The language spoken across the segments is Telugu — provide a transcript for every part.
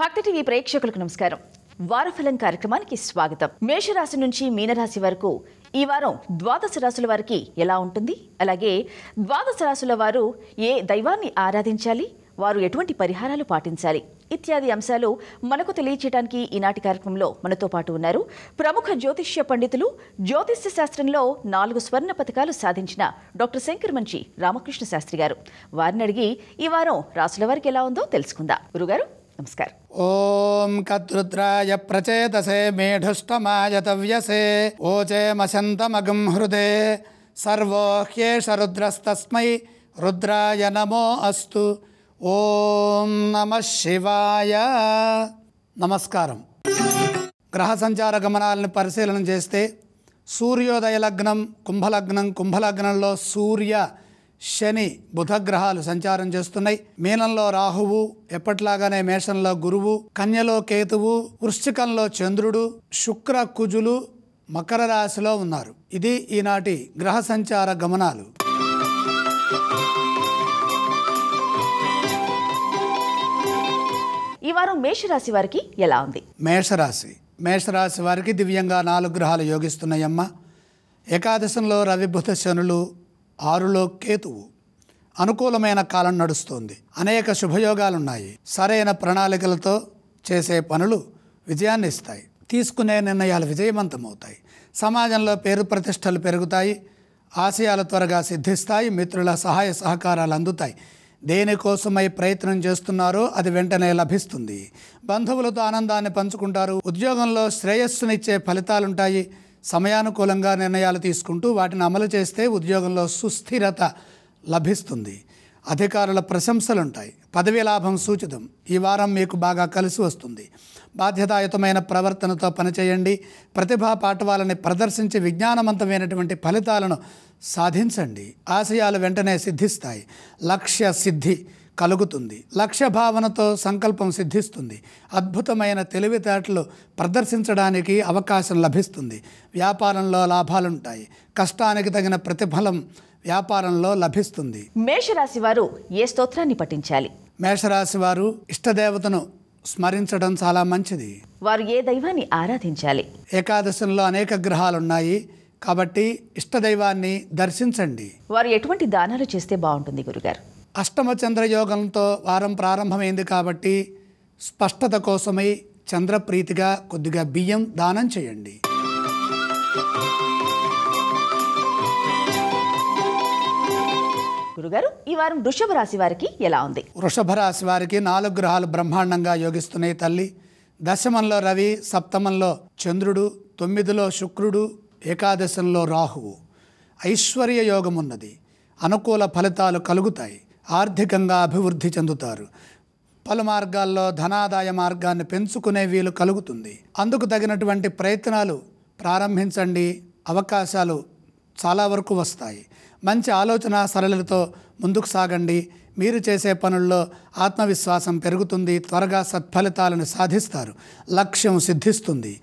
భక్తి టీవీ ప్రేక్షకులకు నమస్కారం వారఫలం కార్యక్రమానికి స్వాగతం మేషరాశి నుంచి మీనరాశి వరకు ఈ వారం ద్వాదశ రాశుల వారికి ఎలా ఉంటుంది అలాగే ద్వాదశ రాశుల వారు ఏ దైవాన్ని ఆరాధించాలి వారు ఎటువంటి పరిహారాలు పాటించాలి ఇత్యాది అంశాలు మనకు తెలియచేయడానికి ఈనాటి కార్యక్రమంలో మనతో పాటు ఉన్నారు ప్రముఖ జ్యోతిష్య పండితులు జ్యోతిష్య శాస్త్రంలో నాలుగు స్వర్ణ పథకాలు సాధించిన డాక్టర్ శంకర్ మంచి రామకృష్ణ శాస్త్రి గారు వారిని అడిగి ఈ వారం రాసుల వారికి ఎలా ఉందో తెలుసుకుందా గురుగారు ನಮಸ್ಕಾರ ಓಂ ಕರ್ತೃತ್ರಾಯ ಪ್ರಚೇತಸೆ ಮೇಢುಷ್ಟಮಾಯತವ್ಯಸೆ ಓಚೆ ಮಸಂತಮಗಂ ಹೃದೆ ಸರ್ವೋ ಹ್ಯೇಷ ರುದ್ರಸ್ತಸ್ಮೈ ರುದ್ರಾಯ ನಮೋ ಅಸ್ತು ఓం నమ శివాయ నమస్కారం గ్రహ సంచార గమనాలను పరిశీలన చేస్తే సూర్యోదయ లగ్నం కుంభలగ్నం కుంభలగ్నంలో సూర్య శని బుధగ్రహాలు సంచారం చేస్తున్నాయి మీనంలో రాహువు ఎప్పట్లాగానే మేషంలో గురువు కన్యలో కేతువు వృశ్చికంలో చంద్రుడు శుక్ర కుజులు మకర రాశిలో ఉన్నారు ఇది ఈనాటి గ్రహ సంచార గమనాలు ఈ వారం మేషరాశి వారికి ఎలా ఉంది మేషరాశి మేషరాశి వారికి దివ్యంగా నాలుగు గ్రహాలు యోగిస్తున్నాయమ్మ ఏకాదశంలో రవి బుధ శనులు ఆరులో కేతువు అనుకూలమైన కాలం నడుస్తోంది అనేక శుభయోగాలున్నాయి సరైన ప్రణాళికలతో చేసే పనులు విజయాన్ని ఇస్తాయి తీసుకునే నిర్ణయాలు విజయవంతమవుతాయి సమాజంలో పేరు ప్రతిష్టలు పెరుగుతాయి ఆశయాలు త్వరగా సిద్ధిస్తాయి మిత్రుల సహాయ సహకారాలు అందుతాయి దేనికోసమై ప్రయత్నం చేస్తున్నారో అది వెంటనే లభిస్తుంది బంధువులతో ఆనందాన్ని పంచుకుంటారు ఉద్యోగంలో శ్రేయస్సునిచ్చే ఫలితాలుంటాయి సమయానుకూలంగా నిర్ణయాలు తీసుకుంటూ వాటిని అమలు చేస్తే ఉద్యోగంలో సుస్థిరత లభిస్తుంది అధికారుల ప్రశంసలుంటాయి పదవీ లాభం సూచితం ఈ వారం మీకు బాగా కలిసి వస్తుంది బాధ్యతాయుతమైన ప్రవర్తనతో పనిచేయండి ప్రతిభా పాఠవాలని ప్రదర్శించి విజ్ఞానవంతమైనటువంటి ఫలితాలను సాధించండి ఆశయాలు వెంటనే సిద్ధిస్తాయి లక్ష్య సిద్ధి కలుగుతుంది లక్ష్య భావనతో సంకల్పం సిద్ధిస్తుంది అద్భుతమైన తెలివితేటలు ప్రదర్శించడానికి అవకాశం లభిస్తుంది వ్యాపారంలో లాభాలుంటాయి కష్టానికి తగిన ప్రతిఫలం వ్యాపారంలో లభిస్తుంది మేషరాశి వారు ఏ స్తోత్రాన్ని పఠించాలి మేషరాశి వారు ఇష్టదేవతను స్మరించడం చాలా మంచిది వారు ఏ దైవాన్ని ఆరాధించాలి ఏకాదశంలో అనేక గ్రహాలున్నాయి కాబట్టి ఇష్టదైవాన్ని దర్శించండి వారు ఎటువంటి దానాలు చేస్తే బాగుంటుంది గురుగారు అష్టమ చంద్రయోగంతో వారం ప్రారంభమైంది కాబట్టి స్పష్టత కోసమై చంద్రప్రీతిగా కొద్దిగా బియ్యం దానం చేయండి గురుగారు ఈ వారం వృషభ రాశి వారికి ఎలా ఉంది వృషభ రాశి వారికి నాలుగు గ్రహాలు బ్రహ్మాండంగా యోగిస్తున్నాయి తల్లి దశమంలో రవి సప్తమంలో చంద్రుడు తొమ్మిదిలో శుక్రుడు ఏకాదశంలో రాహువు ఐశ్వర్య యోగం ఉన్నది అనుకూల ఫలితాలు కలుగుతాయి ఆర్థికంగా అభివృద్ధి చెందుతారు పలు మార్గాల్లో ధనాదాయ మార్గాన్ని పెంచుకునే వీలు కలుగుతుంది అందుకు తగినటువంటి ప్రయత్నాలు ప్రారంభించండి అవకాశాలు చాలా వరకు వస్తాయి మంచి ఆలోచన సరళతో ముందుకు సాగండి మీరు చేసే పనుల్లో ఆత్మవిశ్వాసం పెరుగుతుంది త్వరగా సత్ఫలితాలను సాధిస్తారు లక్ష్యం సిద్ధిస్తుంది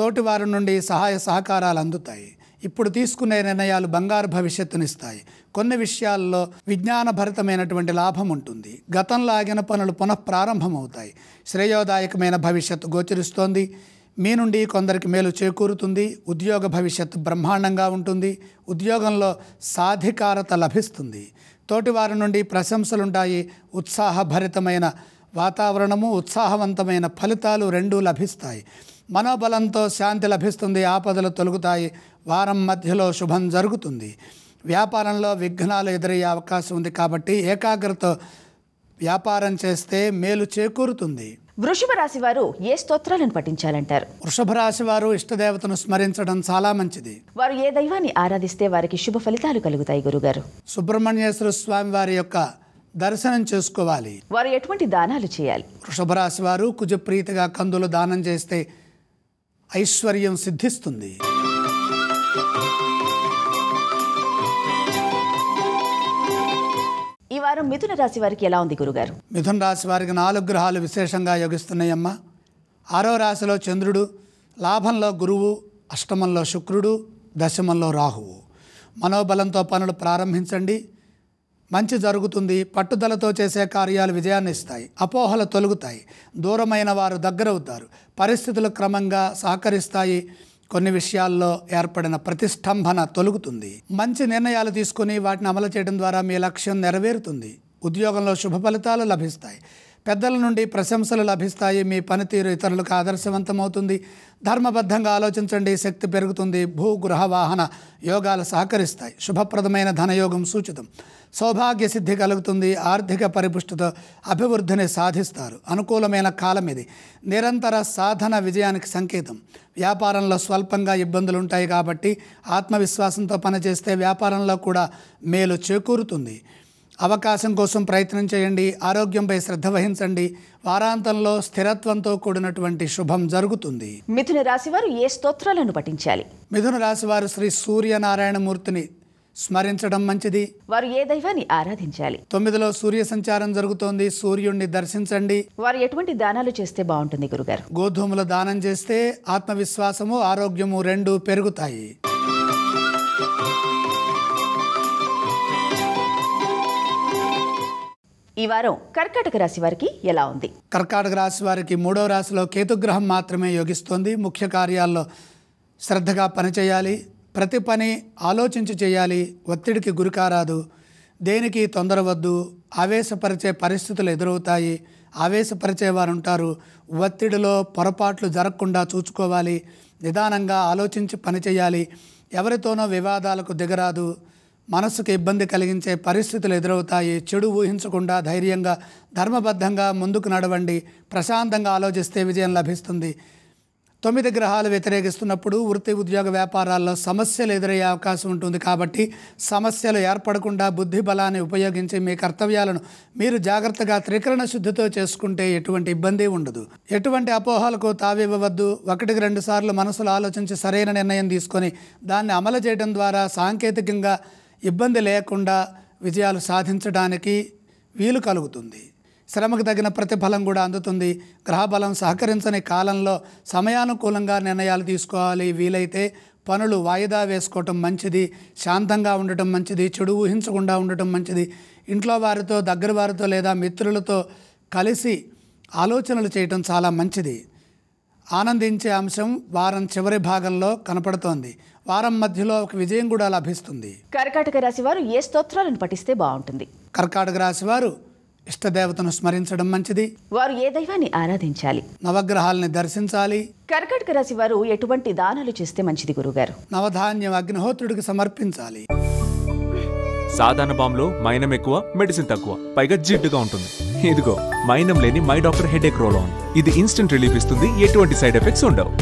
తోటివారి నుండి సహాయ సహకారాలు అందుతాయి ఇప్పుడు తీసుకునే నిర్ణయాలు బంగారు భవిష్యత్తునిస్తాయి కొన్ని విషయాల్లో విజ్ఞానభరితమైనటువంటి లాభం ఉంటుంది గతంలో ఆగిన పనులు పునః ప్రారంభమవుతాయి శ్రేయోదాయకమైన భవిష్యత్తు గోచరిస్తోంది మీ నుండి కొందరికి మేలు చేకూరుతుంది ఉద్యోగ భవిష్యత్తు బ్రహ్మాండంగా ఉంటుంది ఉద్యోగంలో సాధికారత లభిస్తుంది తోటివారి నుండి ప్రశంసలుంటాయి ఉత్సాహభరితమైన వాతావరణము ఉత్సాహవంతమైన ఫలితాలు రెండూ లభిస్తాయి మనోబలంతో శాంతి లభిస్తుంది ఆపదలు తొలుగుతాయి వారం మధ్యలో శుభం జరుగుతుంది వ్యాపారంలో విఘ్నాలు ఎదురయ్యే అవకాశం ఉంది కాబట్టి ఏకాగ్రత వ్యాపారం చేస్తే మేలు చేకూరుతుంది వృషభ రాశి వారు ఏ స్తోత్రాలను పఠించాలంటారు వృషభ రాశి వారు ఇష్టదేవతను స్మరించడం చాలా మంచిది వారు ఏ దైవాన్ని ఆరాధిస్తే వారికి శుభ ఫలితాలు కలుగుతాయి గురుగారు సుబ్రహ్మణ్యేశ్వర స్వామి వారి యొక్క దర్శనం చేసుకోవాలి వారు ఎటువంటి దానాలు చేయాలి వృషభ రాశి వారు కుజప్రీతిగా కందులు దానం చేస్తే ఐశ్వర్యం సిద్ధిస్తుంది వారం మిథున రాశి వారికి ఎలా ఉంది గురుగారు మిథున రాశి వారికి నాలుగు గ్రహాలు విశేషంగా యోగిస్తున్నాయమ్మ ఆరో రాశిలో చంద్రుడు లాభంలో గురువు అష్టమంలో శుక్రుడు దశమంలో రాహువు మనోబలంతో పనులు ప్రారంభించండి మంచి జరుగుతుంది పట్టుదలతో చేసే కార్యాలు విజయాన్ని ఇస్తాయి అపోహలు తొలుగుతాయి దూరమైన వారు దగ్గరవుతారు పరిస్థితులు క్రమంగా సహకరిస్తాయి కొన్ని విషయాల్లో ఏర్పడిన ప్రతిష్టంభన తొలుగుతుంది మంచి నిర్ణయాలు తీసుకుని వాటిని అమలు చేయడం ద్వారా మీ లక్ష్యం నెరవేరుతుంది ఉద్యోగంలో శుభ ఫలితాలు లభిస్తాయి పెద్దల నుండి ప్రశంసలు లభిస్తాయి మీ పనితీరు ఇతరులకు ఆదర్శవంతమవుతుంది ధర్మబద్ధంగా ఆలోచించండి శక్తి పెరుగుతుంది భూగృహ వాహన యోగాలు సహకరిస్తాయి శుభప్రదమైన ధనయోగం సూచితం సౌభాగ్య సిద్ధి కలుగుతుంది ఆర్థిక పరిపుష్టితో అభివృద్ధిని సాధిస్తారు అనుకూలమైన కాలం ఇది నిరంతర సాధన విజయానికి సంకేతం వ్యాపారంలో స్వల్పంగా ఇబ్బందులు ఉంటాయి కాబట్టి ఆత్మవిశ్వాసంతో పనిచేస్తే వ్యాపారంలో కూడా మేలు చేకూరుతుంది అవకాశం కోసం ప్రయత్నం చేయండి ఆరోగ్యంపై శ్రద్ధ వహించండి వారాంతంలో స్థిరత్వంతో కూడినటువంటి శుభం జరుగుతుంది మిథున రాశివారు ఏ స్తోత్రాలను పఠించాలి మిథున రాశివారు శ్రీ సూర్యనారాయణమూర్తిని స్మరించడం మంచిది వారు ఏ దైవాన్ని ఆరాధించాలి తొమ్మిదిలో సూర్య సంచారం జరుగుతోంది సూర్యుడిని దర్శించండి వారు ఎటువంటి దానాలు చేస్తే బాగుంటుంది గురుగారు గోధుమల దానం చేస్తే ఆత్మవిశ్వాసము ఆరోగ్యము రెండు పెరుగుతాయి ఈ వారం కర్కాటక రాశి వారికి ఎలా ఉంది కర్కాటక రాశి వారికి మూడవ రాశిలో కేతుగ్రహం మాత్రమే యోగిస్తోంది ముఖ్య కార్యాల్లో శ్రద్ధగా పనిచేయాలి ప్రతి పని ఆలోచించి చేయాలి ఒత్తిడికి గురికారాదు దేనికి తొందరవద్దు ఆవేశపరిచే పరిస్థితులు ఎదురవుతాయి ఆవేశపరిచే వారు ఉంటారు ఒత్తిడిలో పొరపాట్లు జరగకుండా చూసుకోవాలి నిదానంగా ఆలోచించి పనిచేయాలి ఎవరితోనో వివాదాలకు దిగరాదు మనసుకు ఇబ్బంది కలిగించే పరిస్థితులు ఎదురవుతాయి చెడు ఊహించకుండా ధైర్యంగా ధర్మబద్ధంగా ముందుకు నడవండి ప్రశాంతంగా ఆలోచిస్తే విజయం లభిస్తుంది తొమ్మిది గ్రహాలు వ్యతిరేకిస్తున్నప్పుడు వృత్తి ఉద్యోగ వ్యాపారాల్లో సమస్యలు ఎదురయ్యే అవకాశం ఉంటుంది కాబట్టి సమస్యలు ఏర్పడకుండా బుద్ధి బలాన్ని ఉపయోగించి మీ కర్తవ్యాలను మీరు జాగ్రత్తగా త్రికరణ శుద్ధితో చేసుకుంటే ఎటువంటి ఇబ్బంది ఉండదు ఎటువంటి అపోహలకు తావివ్వవద్దు ఒకటికి రెండు సార్లు మనసులో ఆలోచించి సరైన నిర్ణయం తీసుకొని దాన్ని అమలు చేయడం ద్వారా సాంకేతికంగా ఇబ్బంది లేకుండా విజయాలు సాధించడానికి వీలు కలుగుతుంది శ్రమకు తగిన ప్రతిఫలం కూడా అందుతుంది గ్రహబలం సహకరించని కాలంలో సమయానుకూలంగా నిర్ణయాలు తీసుకోవాలి వీలైతే పనులు వాయిదా వేసుకోవటం మంచిది శాంతంగా ఉండటం మంచిది చెడు ఊహించకుండా ఉండటం మంచిది ఇంట్లో వారితో దగ్గర వారితో లేదా మిత్రులతో కలిసి ఆలోచనలు చేయటం చాలా మంచిది ఆనందించే అంశం వారం చివరి భాగంలో కనపడుతోంది వారం మధ్యలో ఒక విజయం కూడా లభిస్తుంది కర్కాటక రాశి వారు ఏ స్తోత్రాలను పఠిస్తే బాగుంటుంది కర్కాటక రాశి వారు ఇష్టదేవతను స్మరించడం మంచిది వారు ఏ దైవాన్ని ఆరాధించాలి నవగ్రహాలని దర్శించాలి కర్కాటక రాశి వారు ఎటువంటి దానాలు చేస్తే మంచిది గురుగారు నవధాన్యం అగ్నిహోత్రుడికి సమర్పించాలి సాధారణ బాంబులో మైనం ఎక్కువ మెడిసిన్ తక్కువ పైగా జిడ్డుగా ఉంటుంది ఇదిగో మైనం లేని my doctor headache roll on ఇది ఇన్స్టెంట్ రిలీఫ్ ఇస్తుంది ఎటువంటి సైడ్ ఎఫెక్ట్స్ ఉండవు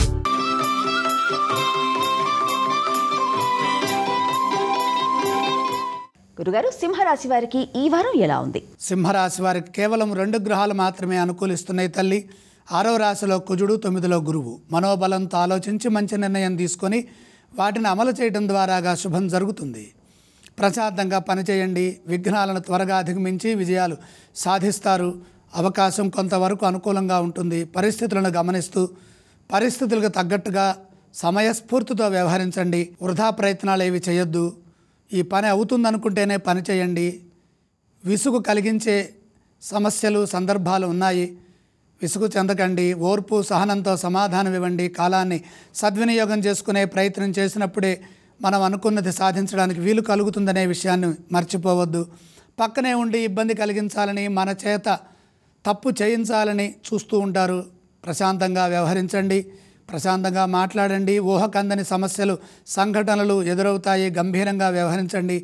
గురుగారు సింహరాశి వారికి ఈ వారం ఎలా ఉంది సింహరాశి వారికి కేవలం రెండు గ్రహాలు మాత్రమే అనుకూలిస్తున్నాయి తల్లి ఆరో రాశిలో కుజుడు తొమ్మిదిలో గురువు మనోబలంతో ఆలోచించి మంచి నిర్ణయం తీసుకొని వాటిని అమలు చేయడం ద్వారాగా శుభం జరుగుతుంది ప్రశాంతంగా పనిచేయండి విఘ్నాలను త్వరగా అధిగమించి విజయాలు సాధిస్తారు అవకాశం కొంతవరకు అనుకూలంగా ఉంటుంది పరిస్థితులను గమనిస్తూ పరిస్థితులకు తగ్గట్టుగా సమయస్ఫూర్తితో వ్యవహరించండి వృధా ప్రయత్నాలు ఏవి చేయొద్దు ఈ పని అవుతుందనుకుంటేనే పని చేయండి విసుగు కలిగించే సమస్యలు సందర్భాలు ఉన్నాయి విసుగు చెందకండి ఓర్పు సహనంతో సమాధానం ఇవ్వండి కాలాన్ని సద్వినియోగం చేసుకునే ప్రయత్నం చేసినప్పుడే మనం అనుకున్నది సాధించడానికి వీలు కలుగుతుందనే విషయాన్ని మర్చిపోవద్దు పక్కనే ఉండి ఇబ్బంది కలిగించాలని మన చేత తప్పు చేయించాలని చూస్తూ ఉంటారు ప్రశాంతంగా వ్యవహరించండి ప్రశాంతంగా మాట్లాడండి ఊహకందని సమస్యలు సంఘటనలు ఎదురవుతాయి గంభీరంగా వ్యవహరించండి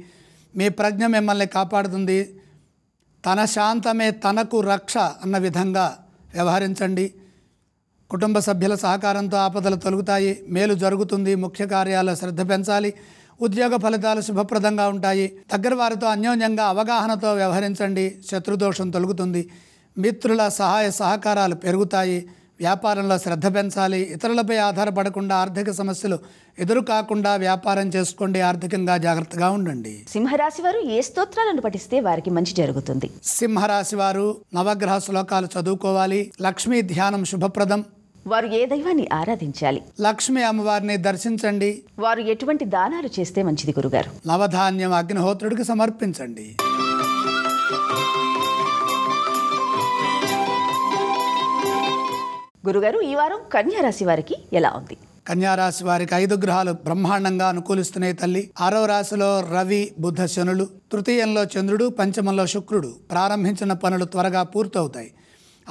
మీ ప్రజ్ఞ మిమ్మల్ని కాపాడుతుంది తన శాంతమే తనకు రక్ష అన్న విధంగా వ్యవహరించండి కుటుంబ సభ్యుల సహకారంతో ఆపదలు తొలుగుతాయి మేలు జరుగుతుంది ముఖ్య కార్యాల్లో శ్రద్ధ పెంచాలి ఉద్యోగ ఫలితాలు శుభప్రదంగా ఉంటాయి దగ్గర వారితో అన్యోన్యంగా అవగాహనతో వ్యవహరించండి శత్రుదోషం తొలుగుతుంది మిత్రుల సహాయ సహకారాలు పెరుగుతాయి వ్యాపారంలో శ్రద్ధ పెంచాలి ఇతరులపై ఆధారపడకుండా ఆర్థిక సమస్యలు ఎదురు కాకుండా వ్యాపారం చేసుకోండి ఆర్థికంగా జాగ్రత్తగా ఉండండి సింహరాశి వారు ఏ స్తోత్రాలను పఠిస్తే వారికి మంచి జరుగుతుంది సింహరాశి వారు నవగ్రహ శ్లోకాలు చదువుకోవాలి లక్ష్మీ ధ్యానం శుభప్రదం వారు ఏ దైవాన్ని ఆరాధించాలి లక్ష్మి అమ్మవారిని దర్శించండి వారు ఎటువంటి దానాలు చేస్తే మంచిది గురుగారు నవధాన్యం అగ్నిహోత్రుడికి సమర్పించండి గురుగారు ఈ వారం కన్యారాశి వారికి ఎలా ఉంది కన్యారాశి వారికి ఐదు గ్రహాలు బ్రహ్మాండంగా అనుకూలిస్తున్నాయి తల్లి ఆరో రాశిలో రవి బుధ శనులు తృతీయంలో చంద్రుడు పంచమంలో శుక్రుడు ప్రారంభించిన పనులు త్వరగా పూర్తవుతాయి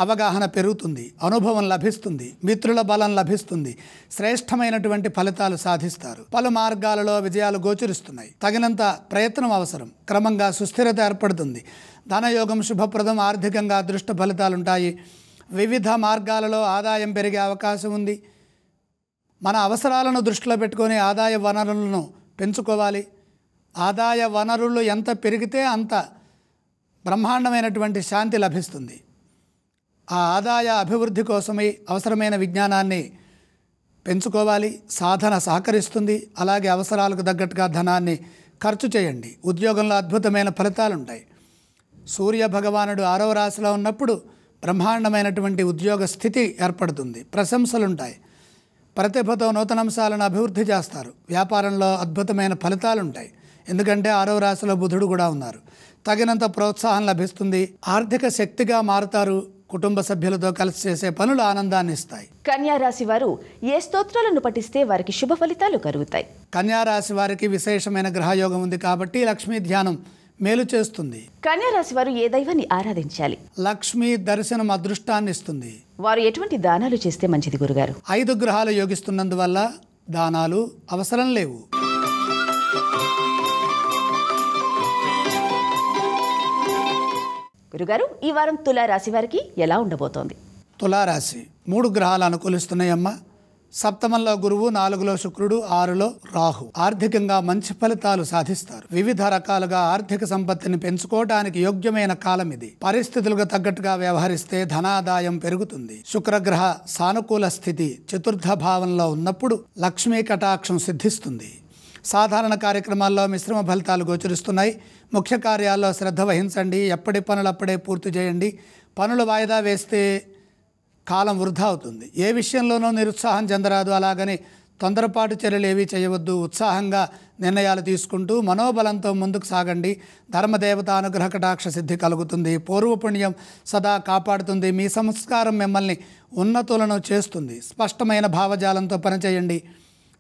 అవగాహన పెరుగుతుంది అనుభవం లభిస్తుంది మిత్రుల బలం లభిస్తుంది శ్రేష్టమైనటువంటి ఫలితాలు సాధిస్తారు పలు మార్గాలలో విజయాలు గోచరిస్తున్నాయి తగినంత ప్రయత్నం అవసరం క్రమంగా సుస్థిరత ఏర్పడుతుంది ధనయోగం శుభప్రదం ఆర్థికంగా అదృష్ట ఫలితాలుంటాయి వివిధ మార్గాలలో ఆదాయం పెరిగే అవకాశం ఉంది మన అవసరాలను దృష్టిలో పెట్టుకొని ఆదాయ వనరులను పెంచుకోవాలి ఆదాయ వనరులు ఎంత పెరిగితే అంత బ్రహ్మాండమైనటువంటి శాంతి లభిస్తుంది ఆ ఆదాయ అభివృద్ధి కోసమై అవసరమైన విజ్ఞానాన్ని పెంచుకోవాలి సాధన సహకరిస్తుంది అలాగే అవసరాలకు తగ్గట్టుగా ధనాన్ని ఖర్చు చేయండి ఉద్యోగంలో అద్భుతమైన ఫలితాలుంటాయి సూర్య భగవానుడు ఆరవ రాశిలో ఉన్నప్పుడు బ్రహ్మాండమైనటువంటి ఉద్యోగ స్థితి ఏర్పడుతుంది ప్రశంసలుంటాయి ప్రతిభతో నూతన అంశాలను అభివృద్ధి చేస్తారు వ్యాపారంలో అద్భుతమైన ఫలితాలు ఉంటాయి ఎందుకంటే ఆరో రాశిలో బుధుడు కూడా ఉన్నారు తగినంత ప్రోత్సాహం లభిస్తుంది ఆర్థిక శక్తిగా మారుతారు కుటుంబ సభ్యులతో కలిసి చేసే పనులు ఆనందాన్ని ఇస్తాయి కన్యారాశి వారు ఏ స్తోత్రాలను పఠిస్తే వారికి శుభ ఫలితాలు కలుగుతాయి కన్యారాశి వారికి విశేషమైన గ్రహయోగం ఉంది కాబట్టి లక్ష్మీ ధ్యానం మేలు చేస్తుంది కన్యారాశి వారు ఏ దైవాన్ని ఆరాధించాలి లక్ష్మి దర్శనం అదృష్టాన్ని ఇస్తుంది వారు ఎటువంటి దానాలు చేస్తే మంచిది గురుగారు ఐదు గ్రహాలు యోగిస్తున్నందువల్ల దానాలు అవసరం లేవు గురుగారు ఈ వారం తులారాశి వారికి ఎలా ఉండబోతోంది తులారాశి మూడు గ్రహాలు అనుకూలిస్తున్నాయమ్మా సప్తమంలో గురువు నాలుగులో శుక్రుడు ఆరులో రాహు ఆర్థికంగా మంచి ఫలితాలు సాధిస్తారు వివిధ రకాలుగా ఆర్థిక సంపత్తిని పెంచుకోవడానికి యోగ్యమైన కాలం ఇది పరిస్థితులకు తగ్గట్టుగా వ్యవహరిస్తే ధనాదాయం పెరుగుతుంది శుక్రగ్రహ సానుకూల స్థితి చతుర్థ భావంలో ఉన్నప్పుడు లక్ష్మీ కటాక్షం సిద్ధిస్తుంది సాధారణ కార్యక్రమాల్లో మిశ్రమ ఫలితాలు గోచరిస్తున్నాయి ముఖ్య కార్యాల్లో శ్రద్ధ వహించండి ఎప్పటి పనులప్పుడే పూర్తి చేయండి పనులు వాయిదా వేస్తే కాలం వృధా అవుతుంది ఏ విషయంలోనూ నిరుత్సాహం చెందరాదు అలాగని తొందరపాటు చర్యలు ఏవి చేయవద్దు ఉత్సాహంగా నిర్ణయాలు తీసుకుంటూ మనోబలంతో ముందుకు సాగండి ధర్మదేవత అనుగ్రహ కటాక్ష సిద్ధి కలుగుతుంది పూర్వపుణ్యం సదా కాపాడుతుంది మీ సంస్కారం మిమ్మల్ని ఉన్నతులను చేస్తుంది స్పష్టమైన భావజాలంతో పనిచేయండి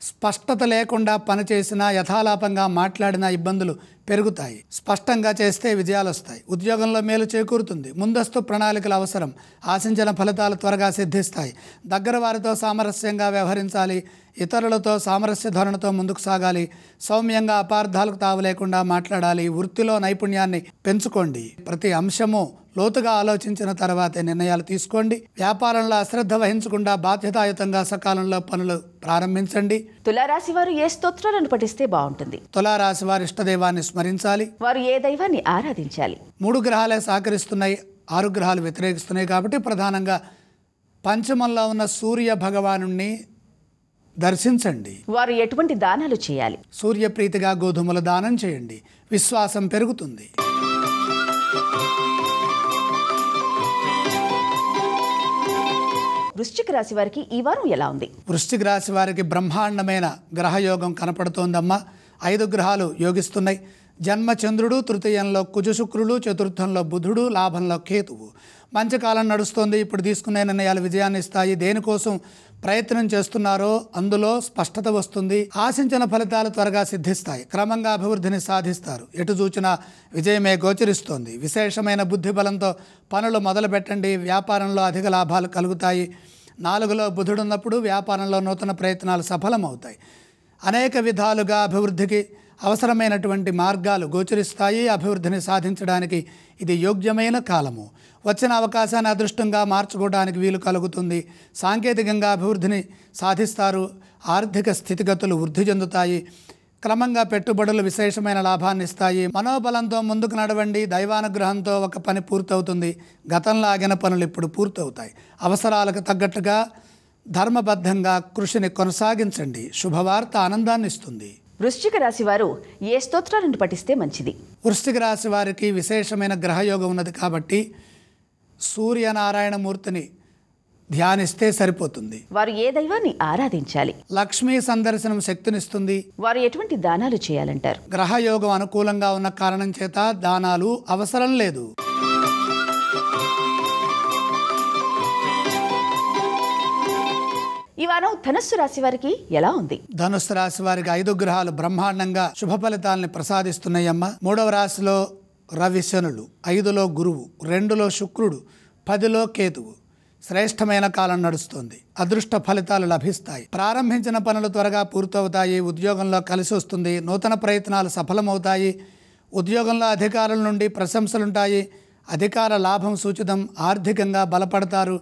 స్పష్టత లేకుండా పనిచేసినా యథాలాపంగా మాట్లాడినా ఇబ్బందులు పెరుగుతాయి స్పష్టంగా చేస్తే విజయాలు వస్తాయి ఉద్యోగంలో మేలు చేకూరుతుంది ముందస్తు ప్రణాళికలు అవసరం ఆశించిన ఫలితాలు త్వరగా సిద్ధిస్తాయి దగ్గర వారితో సామరస్యంగా వ్యవహరించాలి ఇతరులతో సామరస్య ధోరణితో ముందుకు సాగాలి సౌమ్యంగా అపార్థాలకు తావు లేకుండా మాట్లాడాలి వృత్తిలో నైపుణ్యాన్ని పెంచుకోండి ప్రతి అంశము లోతుగా ఆలోచించిన తర్వాతే నిర్ణయాలు తీసుకోండి వ్యాపారంలో అశ్రద్ధ వహించకుండా బాధ్యతాయుతంగా సకాలంలో పనులు ప్రారంభించండి తులారాశి వారు ఏ స్తోత్రాలను పఠిస్తే బాగుంటుంది తులారాశి వారి ఇష్టదైవాన్ని స్మరించాలి వారు ఏ దైవాన్ని ఆరాధించాలి మూడు గ్రహాలే సహకరిస్తున్నాయి ఆరు గ్రహాలు వ్యతిరేకిస్తున్నాయి కాబట్టి ప్రధానంగా పంచమంలో ఉన్న సూర్య భగవాను దర్శించండి వారు ఎటువంటి దానాలు చేయాలి సూర్యప్రీతిగా గోధుమల దానం చేయండి విశ్వాసం పెరుగుతుంది వృశ్చిక రాశి వారికి ఈ వారం ఎలా ఉంది వృశ్చిక రాశి వారికి బ్రహ్మాండమైన గ్రహయోగం కనపడుతోందమ్మా ఐదు గ్రహాలు యోగిస్తున్నాయి జన్మచంద్రుడు తృతీయంలో కుజశుక్రుడు చతుర్థంలో బుధుడు లాభంలో కేతువు మంచి కాలం నడుస్తోంది ఇప్పుడు తీసుకునే నిర్ణయాలు విజయాన్ని ఇస్తాయి దేనికోసం ప్రయత్నం చేస్తున్నారో అందులో స్పష్టత వస్తుంది ఆశించిన ఫలితాలు త్వరగా సిద్ధిస్తాయి క్రమంగా అభివృద్ధిని సాధిస్తారు ఎటు చూచిన విజయమే గోచరిస్తోంది విశేషమైన బుద్ధి బలంతో పనులు మొదలుపెట్టండి వ్యాపారంలో అధిక లాభాలు కలుగుతాయి నాలుగులో బుధుడున్నప్పుడు వ్యాపారంలో నూతన ప్రయత్నాలు సఫలమవుతాయి అనేక విధాలుగా అభివృద్ధికి అవసరమైనటువంటి మార్గాలు గోచరిస్తాయి అభివృద్ధిని సాధించడానికి ఇది యోగ్యమైన కాలము వచ్చిన అవకాశాన్ని అదృష్టంగా మార్చుకోవడానికి వీలు కలుగుతుంది సాంకేతికంగా అభివృద్ధిని సాధిస్తారు ఆర్థిక స్థితిగతులు వృద్ధి చెందుతాయి క్రమంగా పెట్టుబడులు విశేషమైన లాభాన్ని ఇస్తాయి మనోబలంతో ముందుకు నడవండి దైవానుగ్రహంతో ఒక పని పూర్తవుతుంది గతంలో ఆగిన పనులు ఇప్పుడు పూర్తవుతాయి అవసరాలకు తగ్గట్టుగా ధర్మబద్ధంగా కృషిని కొనసాగించండి శుభవార్త ఆనందాన్ని ఇస్తుంది వృశ్చిక రాశి వారు ఏ స్తోత్రాలను పఠిస్తే మంచిది వృశ్చిక రాశి వారికి విశేషమైన గ్రహయోగం ఉన్నది కాబట్టి సూర్యనారాయణమూర్తిని ధ్యానిస్తే సరిపోతుంది వారు ఏ దైవాన్ని ఆరాధించాలి లక్ష్మీ సందర్శనం శక్తినిస్తుంది వారు ఎటువంటి దానాలు చేయాలంటారు గ్రహయోగం అనుకూలంగా ఉన్న కారణం చేత దానాలు అవసరం లేదు ఈ వారం రాశి వారికి ఎలా ఉంది ధనుస్సు రాశి వారికి ఐదు గ్రహాలు బ్రహ్మాండంగా శుభ ఫలితాలను ప్రసాదిస్తున్నాయమ్మ మూడవ రాశిలో రవి శనుడు ఐదులో గురువు రెండులో శుక్రుడు పదిలో కేతువు శ్రేష్టమైన కాలం నడుస్తుంది అదృష్ట ఫలితాలు లభిస్తాయి ప్రారంభించిన పనులు త్వరగా పూర్తవుతాయి ఉద్యోగంలో కలిసి వస్తుంది నూతన ప్రయత్నాలు సఫలమవుతాయి ఉద్యోగంలో అధికారుల నుండి ప్రశంసలుంటాయి అధికార లాభం సూచితం ఆర్థికంగా బలపడతారు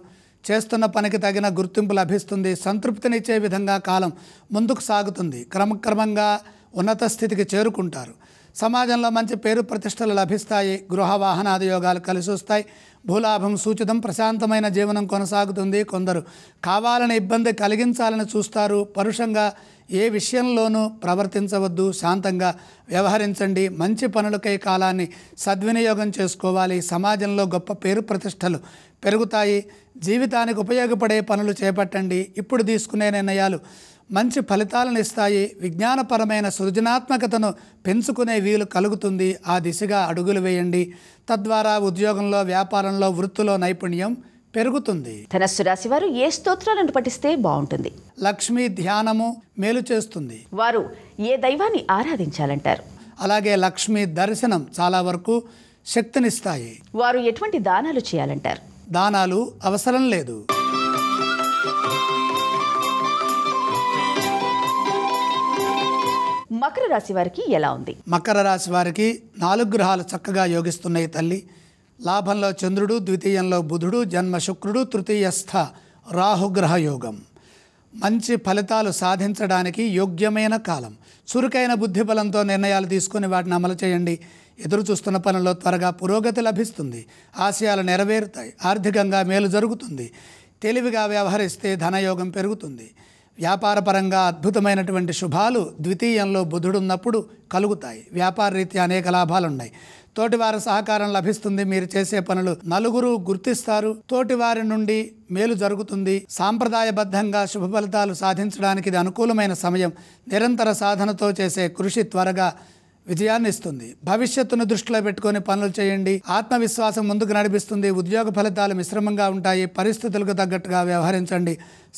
చేస్తున్న పనికి తగిన గుర్తింపు లభిస్తుంది సంతృప్తినిచ్చే విధంగా కాలం ముందుకు సాగుతుంది క్రమక్రమంగా ఉన్నత స్థితికి చేరుకుంటారు సమాజంలో మంచి పేరు ప్రతిష్టలు లభిస్తాయి గృహ వాహనాది యోగాలు కలిసి వస్తాయి భూలాభం సూచితం ప్రశాంతమైన జీవనం కొనసాగుతుంది కొందరు కావాలని ఇబ్బంది కలిగించాలని చూస్తారు పరుషంగా ఏ విషయంలోనూ ప్రవర్తించవద్దు శాంతంగా వ్యవహరించండి మంచి పనులకై కాలాన్ని సద్వినియోగం చేసుకోవాలి సమాజంలో గొప్ప పేరు ప్రతిష్టలు పెరుగుతాయి జీవితానికి ఉపయోగపడే పనులు చేపట్టండి ఇప్పుడు తీసుకునే నిర్ణయాలు మంచి ఫలితాలను ఇస్తాయి విజ్ఞానపరమైన సృజనాత్మకతను పెంచుకునే వీలు కలుగుతుంది ఆ దిశగా అడుగులు వేయండి తద్వారా ఉద్యోగంలో వ్యాపారంలో వృత్తిలో నైపుణ్యం పెరుగుతుంది ధనస్సు రాశి వారు ఏ స్తోత్రాలను పఠిస్తే బాగుంటుంది లక్ష్మీ ధ్యానము మేలు చేస్తుంది వారు ఏ దైవాన్ని ఆరాధించాలంటారు అలాగే లక్ష్మీ దర్శనం చాలా వరకు శక్తినిస్తాయి వారు ఎటువంటి దానాలు చేయాలంటారు దానాలు అవసరం లేదు మకర రాశి వారికి ఎలా ఉంది మకర రాశి వారికి నాలుగు గ్రహాలు చక్కగా యోగిస్తున్నాయి తల్లి లాభంలో చంద్రుడు ద్వితీయంలో బుధుడు జన్మ శుక్రుడు తృతీయస్థ రాహుగ్రహ యోగం మంచి ఫలితాలు సాధించడానికి యోగ్యమైన కాలం చురుకైన బుద్ధిబలంతో నిర్ణయాలు తీసుకుని వాటిని అమలు చేయండి ఎదురు చూస్తున్న పనుల్లో త్వరగా పురోగతి లభిస్తుంది ఆశయాలు నెరవేరుతాయి ఆర్థికంగా మేలు జరుగుతుంది తెలివిగా వ్యవహరిస్తే ధనయోగం పెరుగుతుంది వ్యాపారపరంగా అద్భుతమైనటువంటి శుభాలు ద్వితీయంలో బుధుడున్నప్పుడు కలుగుతాయి వ్యాపార రీత్యా అనేక లాభాలున్నాయి తోటివారి సహకారం లభిస్తుంది మీరు చేసే పనులు నలుగురు గుర్తిస్తారు తోటివారి నుండి మేలు జరుగుతుంది సాంప్రదాయబద్ధంగా శుభ ఫలితాలు సాధించడానికి ఇది అనుకూలమైన సమయం నిరంతర సాధనతో చేసే కృషి త్వరగా విజయాన్ని ఇస్తుంది భవిష్యత్తును దృష్టిలో పెట్టుకుని పనులు చేయండి ఆత్మవిశ్వాసం ముందుకు నడిపిస్తుంది ఉద్యోగ ఫలితాలు మిశ్రమంగా ఉంటాయి పరిస్థితులకు తగ్గట్టుగా వ్యవహరించండి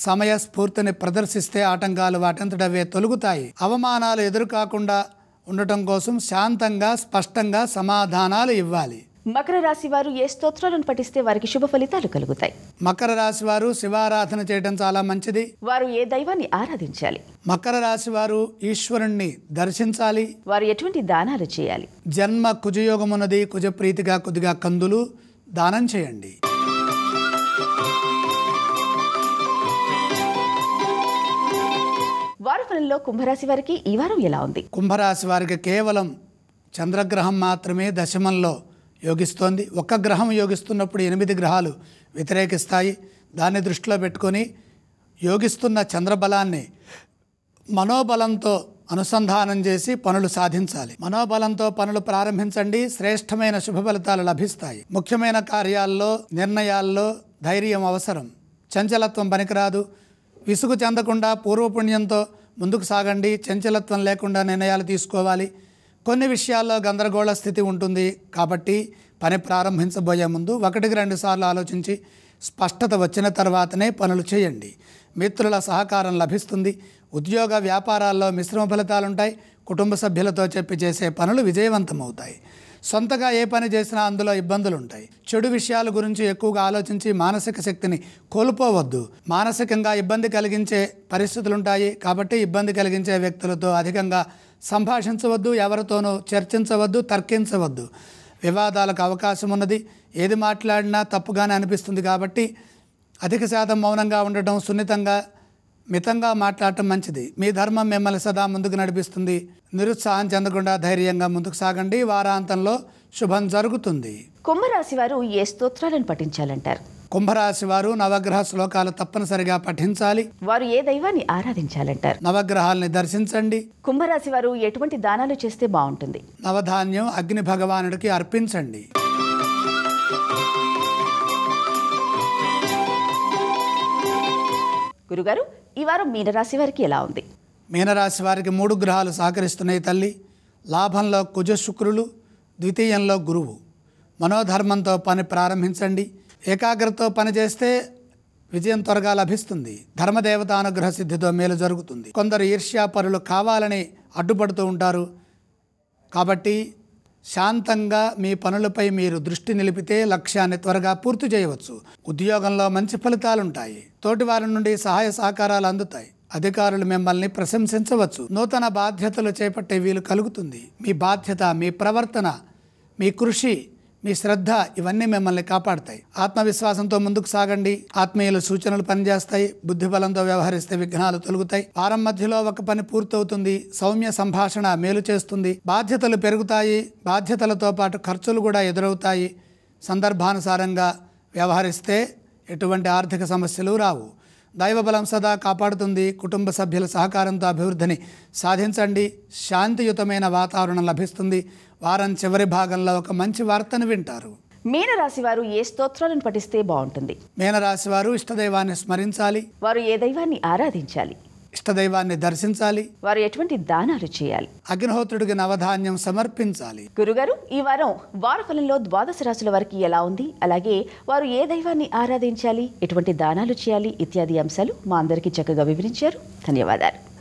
సమయ స్ఫూర్తిని ప్రదర్శిస్తే ఆటంకాలు వాటంతటవే తొలుగుతాయి అవమానాలు ఎదురుకాకుండా ఉండటం కోసం శాంతంగా స్పష్టంగా సమాధానాలు ఇవ్వాలి మకర రాశి వారు ఏ స్తోత్రాలను పఠిస్తే వారికి శుభ ఫలితాలు కలుగుతాయి మకర రాశి వారు శివారాధన చేయడం చాలా మంచిది వారు ఏ దైవాన్ని ఆరాధించాలి మకర రాశి వారు ఈశ్వరుణ్ణి దర్శించాలి వారు ఎటువంటి దానాలు చేయాలి జన్మ కుజయోగం ఉన్నది కుజ ప్రీతిగా కొద్దిగా కందులు దానం చేయండి వారంలో కుంభరాశి వారికి ఈ వారం ఎలా ఉంది కుంభరాశి వారికి కేవలం చంద్రగ్రహం మాత్రమే దశమంలో యోగిస్తోంది ఒక్క గ్రహం యోగిస్తున్నప్పుడు ఎనిమిది గ్రహాలు వ్యతిరేకిస్తాయి దాన్ని దృష్టిలో పెట్టుకొని యోగిస్తున్న చంద్రబలాన్ని మనోబలంతో అనుసంధానం చేసి పనులు సాధించాలి మనోబలంతో పనులు ప్రారంభించండి శ్రేష్టమైన శుభ ఫలితాలు లభిస్తాయి ముఖ్యమైన కార్యాల్లో నిర్ణయాల్లో ధైర్యం అవసరం చంచలత్వం పనికిరాదు విసుగు చెందకుండా పూర్వపుణ్యంతో ముందుకు సాగండి చంచలత్వం లేకుండా నిర్ణయాలు తీసుకోవాలి కొన్ని విషయాల్లో గందరగోళ స్థితి ఉంటుంది కాబట్టి పని ప్రారంభించబోయే ముందు ఒకటికి రెండు సార్లు ఆలోచించి స్పష్టత వచ్చిన తర్వాతనే పనులు చేయండి మిత్రుల సహకారం లభిస్తుంది ఉద్యోగ వ్యాపారాల్లో మిశ్రమ ఫలితాలుంటాయి కుటుంబ సభ్యులతో చెప్పి చేసే పనులు విజయవంతమవుతాయి సొంతగా ఏ పని చేసినా అందులో ఇబ్బందులు ఉంటాయి చెడు విషయాల గురించి ఎక్కువగా ఆలోచించి మానసిక శక్తిని కోల్పోవద్దు మానసికంగా ఇబ్బంది కలిగించే పరిస్థితులు ఉంటాయి కాబట్టి ఇబ్బంది కలిగించే వ్యక్తులతో అధికంగా సంభాషించవద్దు ఎవరితోనూ చర్చించవద్దు తర్కించవద్దు వివాదాలకు అవకాశం ఉన్నది ఏది మాట్లాడినా తప్పుగానే అనిపిస్తుంది కాబట్టి అధిక శాతం మౌనంగా ఉండటం సున్నితంగా మితంగా మాట్లాడటం మంచిది మీ ధర్మం మిమ్మల్ని సదా ముందుకు నడిపిస్తుంది నిరుత్సాహం చెందకుండా ధైర్యంగా ముందుకు సాగండి వారాంతంలో శుభం జరుగుతుంది కుంభరాశి వారు ఏ స్తోత్రాలను పఠించాలంటారు కుంభరాశి వారు నవగ్రహ శ్లోకాలు తప్పనిసరిగా పఠించాలి వారు ఏ దైవాన్ని ఆరాధించాలంటారు నవగ్రహాలని దర్శించండి కుంభరాశి వారు ఎటువంటి దానాలు చేస్తే బాగుంటుంది నవధాన్యం అగ్ని భగవానుడికి అర్పించండి గురుగారు ఈ వారం మీనరాశి వారికి ఎలా ఉంది మీనరాశి వారికి మూడు గ్రహాలు సహకరిస్తున్నాయి తల్లి లాభంలో కుజ శుక్రులు ద్వితీయంలో గురువు మనోధర్మంతో పని ప్రారంభించండి ఏకాగ్రతతో పనిచేస్తే విజయం త్వరగా లభిస్తుంది ధర్మదేవత అనుగ్రహ సిద్ధితో మేలు జరుగుతుంది కొందరు ఈర్ష్యాపరులు కావాలని అడ్డుపడుతూ ఉంటారు కాబట్టి శాంతంగా మీ పనులపై మీరు దృష్టి నిలిపితే లక్ష్యాన్ని త్వరగా పూర్తి చేయవచ్చు ఉద్యోగంలో మంచి ఫలితాలుంటాయి తోటివారి నుండి సహాయ సహకారాలు అందుతాయి అధికారులు మిమ్మల్ని ప్రశంసించవచ్చు నూతన బాధ్యతలు చేపట్టే వీలు కలుగుతుంది మీ బాధ్యత మీ ప్రవర్తన మీ కృషి మీ శ్రద్ధ ఇవన్నీ మిమ్మల్ని కాపాడతాయి ఆత్మవిశ్వాసంతో ముందుకు సాగండి ఆత్మీయుల సూచనలు పనిచేస్తాయి బుద్ధిబలంతో వ్యవహరిస్తే విఘ్నాలు తొలుగుతాయి వారం మధ్యలో ఒక పని పూర్తవుతుంది సౌమ్య సంభాషణ మేలు చేస్తుంది బాధ్యతలు పెరుగుతాయి బాధ్యతలతో పాటు ఖర్చులు కూడా ఎదురవుతాయి సందర్భానుసారంగా వ్యవహరిస్తే ఎటువంటి ఆర్థిక సమస్యలు రావు దైవబలం సదా కాపాడుతుంది కుటుంబ సభ్యుల సహకారంతో అభివృద్ధిని సాధించండి శాంతియుతమైన వాతావరణం లభిస్తుంది వారం చివరి భాగంలో ఒక మంచి వార్తను వింటారు మీనరాశి వారు ఏ స్తోత్రాలను పఠిస్తే బాగుంటుంది మీనరాశి వారు ఇష్టదైవాన్ని స్మరించాలి వారు ఏ దైవాన్ని ఆరాధించాలి ఇష్టదైవాన్ని దర్శించాలి వారు ఎటువంటి దానాలు చేయాలి అగ్నిహోత్రుడికి నవధాన్యం సమర్పించాలి గురుగారు ఈ వారం వారఫలంలో ద్వాదశ రాశుల వారికి ఎలా ఉంది అలాగే వారు ఏ దైవాన్ని ఆరాధించాలి ఎటువంటి దానాలు చేయాలి ఇత్యాది అంశాలు మా అందరికీ చక్కగా వివరించారు ధన్యవాదాలు